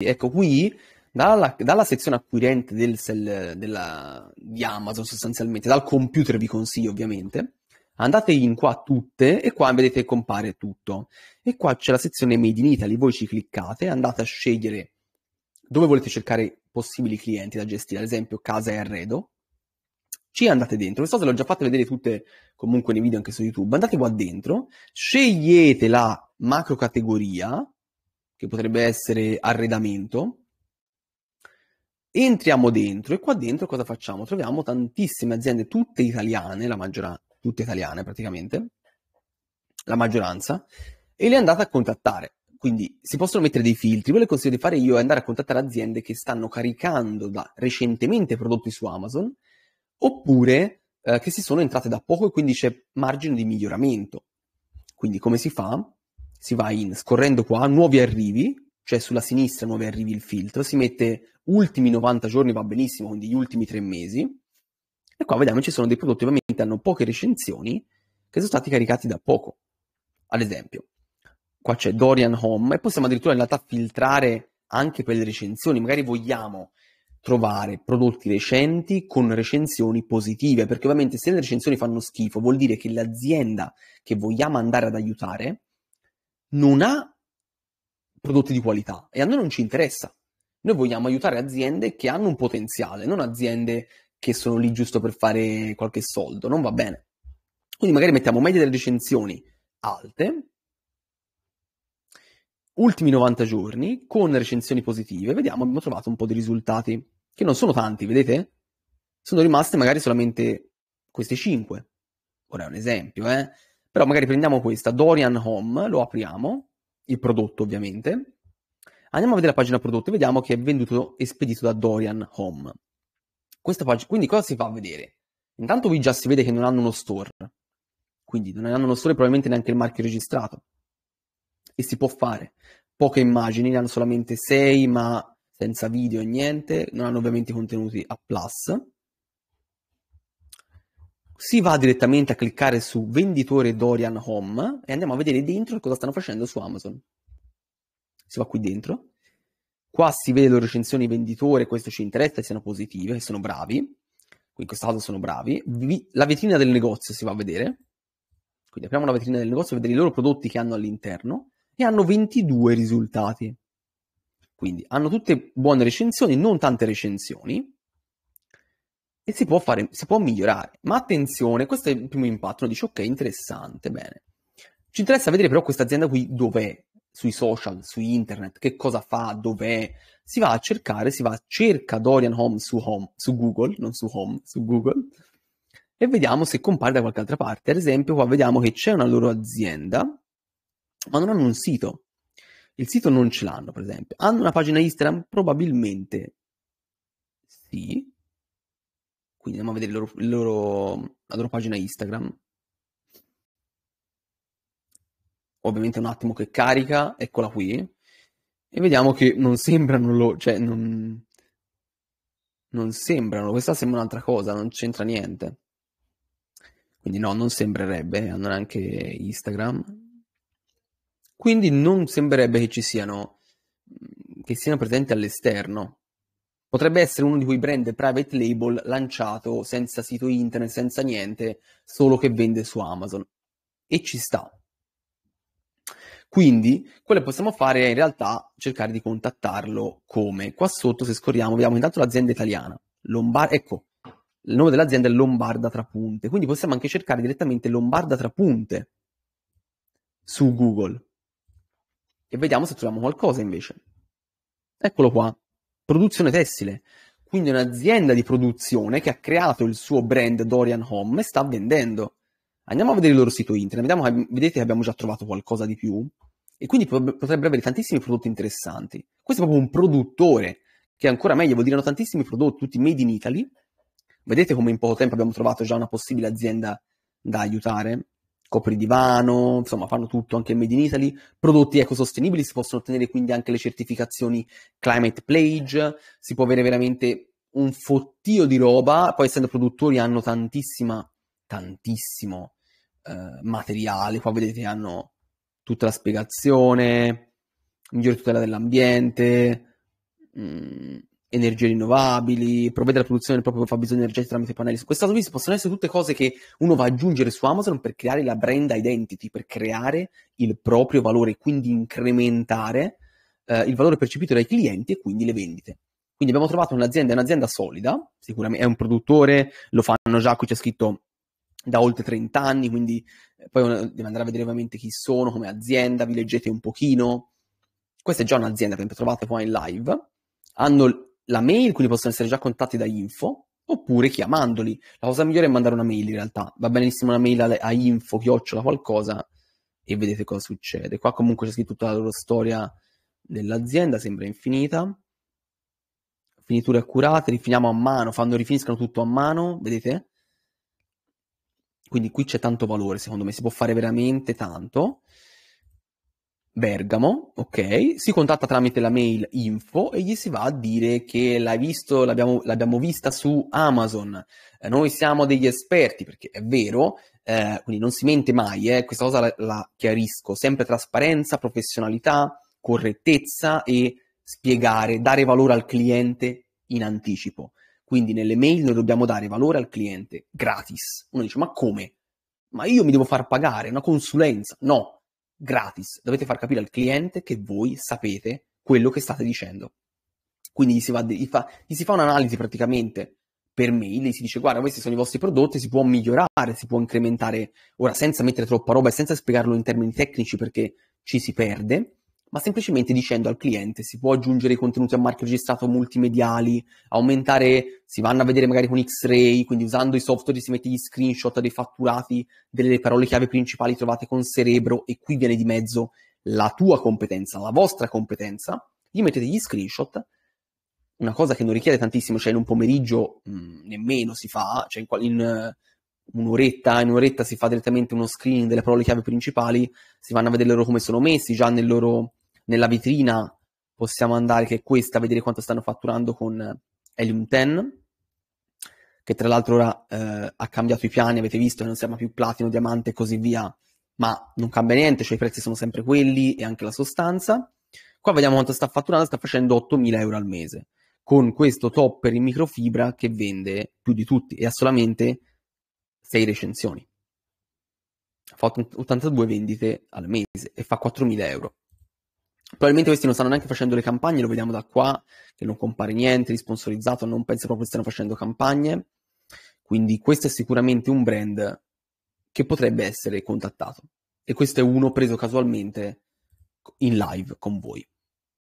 Ecco, qui dalla, dalla, sezione acquirente del sell, della, di Amazon sostanzialmente, dal computer vi consiglio ovviamente, andate in qua tutte e qua vedete compare tutto. E qua c'è la sezione Made in Italy, voi ci cliccate, andate a scegliere dove volete cercare possibili clienti da gestire, ad esempio casa e arredo, ci andate dentro. Non so se l'ho già fatto vedere tutte comunque nei video anche su YouTube. Andate qua dentro, scegliete la macro categoria che potrebbe essere arredamento. Entriamo dentro e qua dentro cosa facciamo? Troviamo tantissime aziende, tutte italiane, la maggioranza, tutte italiane praticamente, la maggioranza, e le andate a contattare. Quindi si possono mettere dei filtri. Quello che consiglio di fare io è andare a contattare aziende che stanno caricando da recentemente prodotti su Amazon oppure eh, che si sono entrate da poco e quindi c'è margine di miglioramento. Quindi come si fa? si va in, scorrendo qua, nuovi arrivi, cioè sulla sinistra nuovi arrivi il filtro, si mette ultimi 90 giorni va benissimo, quindi gli ultimi tre mesi, e qua vediamo ci sono dei prodotti che ovviamente hanno poche recensioni che sono stati caricati da poco. Ad esempio, qua c'è Dorian Home e possiamo addirittura in realtà filtrare anche per le recensioni, magari vogliamo trovare prodotti recenti con recensioni positive, perché ovviamente se le recensioni fanno schifo vuol dire che l'azienda che vogliamo andare ad aiutare non ha prodotti di qualità e a noi non ci interessa. Noi vogliamo aiutare aziende che hanno un potenziale, non aziende che sono lì giusto per fare qualche soldo, non va bene. Quindi magari mettiamo medie delle recensioni alte, ultimi 90 giorni con recensioni positive, vediamo, abbiamo trovato un po' di risultati, che non sono tanti, vedete? Sono rimaste magari solamente queste 5. Ora è un esempio, eh? Però magari prendiamo questa, Dorian Home, lo apriamo, il prodotto ovviamente, andiamo a vedere la pagina prodotto e vediamo che è venduto e spedito da Dorian Home. Pag- quindi cosa si fa a vedere? Intanto qui già si vede che non hanno uno store, quindi non hanno uno store probabilmente neanche il marchio registrato. E si può fare. Poche immagini, ne hanno solamente 6, ma senza video e niente, non hanno ovviamente contenuti a plus si va direttamente a cliccare su venditore Dorian Home e andiamo a vedere dentro cosa stanno facendo su Amazon. Si va qui dentro, qua si vede le recensioni venditore, questo ci interessa, siano positive, sono bravi, Qui in questo caso sono bravi. La vetrina del negozio si va a vedere, quindi apriamo la vetrina del negozio, e vedere i loro prodotti che hanno all'interno e hanno 22 risultati. Quindi hanno tutte buone recensioni, non tante recensioni, e si può, fare, si può migliorare. Ma attenzione, questo è il primo impatto, uno dice ok, interessante, bene. Ci interessa vedere però questa azienda qui dov'è, sui social, su internet, che cosa fa, dov'è. Si va a cercare, si va a cerca Dorian Home su Home, su Google, non su Home, su Google, e vediamo se compare da qualche altra parte. Ad esempio qua vediamo che c'è una loro azienda, ma non hanno un sito. Il sito non ce l'hanno, per esempio. Hanno una pagina Instagram? Probabilmente sì quindi andiamo a vedere loro, loro, la loro pagina Instagram. Ovviamente un attimo che carica, eccola qui. E vediamo che non sembrano lo, cioè non, non sembrano, questa sembra un'altra cosa, non c'entra niente. Quindi no, non sembrerebbe, hanno anche Instagram. Quindi non sembrerebbe che ci siano, che siano presenti all'esterno. Potrebbe essere uno di quei brand private label lanciato senza sito internet, senza niente, solo che vende su Amazon. E ci sta. Quindi, quello che possiamo fare è in realtà cercare di contattarlo come? Qua sotto, se scorriamo, vediamo intanto l'azienda italiana. Lombard, ecco, il nome dell'azienda è Lombarda Trapunte, quindi possiamo anche cercare direttamente Lombarda Trapunte su Google e vediamo se troviamo qualcosa invece. Eccolo qua produzione tessile. Quindi un'azienda di produzione che ha creato il suo brand Dorian Home e sta vendendo. Andiamo a vedere il loro sito internet, vediamo, vedete che abbiamo già trovato qualcosa di più e quindi potrebbero avere tantissimi prodotti interessanti. Questo è proprio un produttore che ancora meglio vuol dire tantissimi prodotti, tutti made in Italy. Vedete come in poco tempo abbiamo trovato già una possibile azienda da aiutare copri copridivano, insomma fanno tutto anche Made in Italy, prodotti ecosostenibili, si possono ottenere quindi anche le certificazioni Climate Pledge, si può avere veramente un fottio di roba, poi essendo produttori hanno tantissima, tantissimo eh, materiale, qua vedete hanno tutta la spiegazione, migliore tutela dell'ambiente, mh, mm energie rinnovabili, provvedere alla produzione del proprio fabbisogno energetico tramite pannelli. Queste cose possono essere tutte cose che uno va ad aggiungere su Amazon per creare la brand identity, per creare il proprio valore, e quindi incrementare eh, il valore percepito dai clienti e quindi le vendite. Quindi abbiamo trovato un'azienda, è un'azienda solida, sicuramente è un produttore, lo fanno già, qui c'è scritto da oltre 30 anni, quindi eh, poi deve andare a vedere ovviamente chi sono come azienda, vi leggete un pochino. Questa è già un'azienda, per esempio, trovate poi in live. Hanno la mail, quindi possono essere già contatti da info, oppure chiamandoli. La cosa migliore è mandare una mail in realtà. Va benissimo una mail a, info, chiocciola, qualcosa e vedete cosa succede. Qua comunque c'è scritto tutta la loro storia dell'azienda, sembra infinita. Finiture accurate, rifiniamo a mano, fanno rifiniscono tutto a mano, vedete? Quindi qui c'è tanto valore, secondo me si può fare veramente tanto. Bergamo, ok, si contatta tramite la mail info e gli si va a dire che l'hai visto, l'abbiamo, l'abbiamo vista su Amazon, eh, noi siamo degli esperti, perché è vero, eh, quindi non si mente mai, eh, questa cosa la, la, chiarisco, sempre trasparenza, professionalità, correttezza e spiegare, dare valore al cliente in anticipo. Quindi nelle mail noi dobbiamo dare valore al cliente gratis. Uno dice, ma come? Ma io mi devo far pagare una consulenza? No, gratis. Dovete far capire al cliente che voi sapete quello che state dicendo. Quindi gli si, va, gli, fa, gli si fa un'analisi praticamente per mail, gli si dice guarda questi sono i vostri prodotti, si può migliorare, si può incrementare, ora senza mettere troppa roba e senza spiegarlo in termini tecnici perché ci si perde, ma semplicemente dicendo al cliente si può aggiungere contenuti a marchio registrato multimediali, aumentare, si vanno a vedere magari con X-Ray, quindi usando i software si mette gli screenshot dei fatturati, delle parole chiave principali trovate con Cerebro e qui viene di mezzo la tua competenza, la vostra competenza, gli mettete gli screenshot, una cosa che non richiede tantissimo, cioè in un pomeriggio mh, mm, nemmeno si fa, cioè in, in eh, un'oretta, in un'oretta si fa direttamente uno screening delle parole chiave principali, si vanno a vedere loro come sono messi già nel loro nella vetrina possiamo andare, che è questa, a vedere quanto stanno fatturando con eh, Helium 10, che tra l'altro ora eh, ha cambiato i piani, avete visto, che non si chiama più platino, diamante e così via, ma non cambia niente, cioè i prezzi sono sempre quelli e anche la sostanza. Qua vediamo quanto sta fatturando, sta facendo 8.000 euro al mese, con questo topper in microfibra che vende più di tutti e ha solamente 6 recensioni. Fa 82 vendite al mese e fa 4.000 euro. Probabilmente questi non stanno neanche facendo le campagne, lo vediamo da qua, che non compare niente di sponsorizzato, non penso proprio che stiano facendo campagne. Quindi questo è sicuramente un brand che potrebbe essere contattato. E questo è uno preso casualmente in live con voi.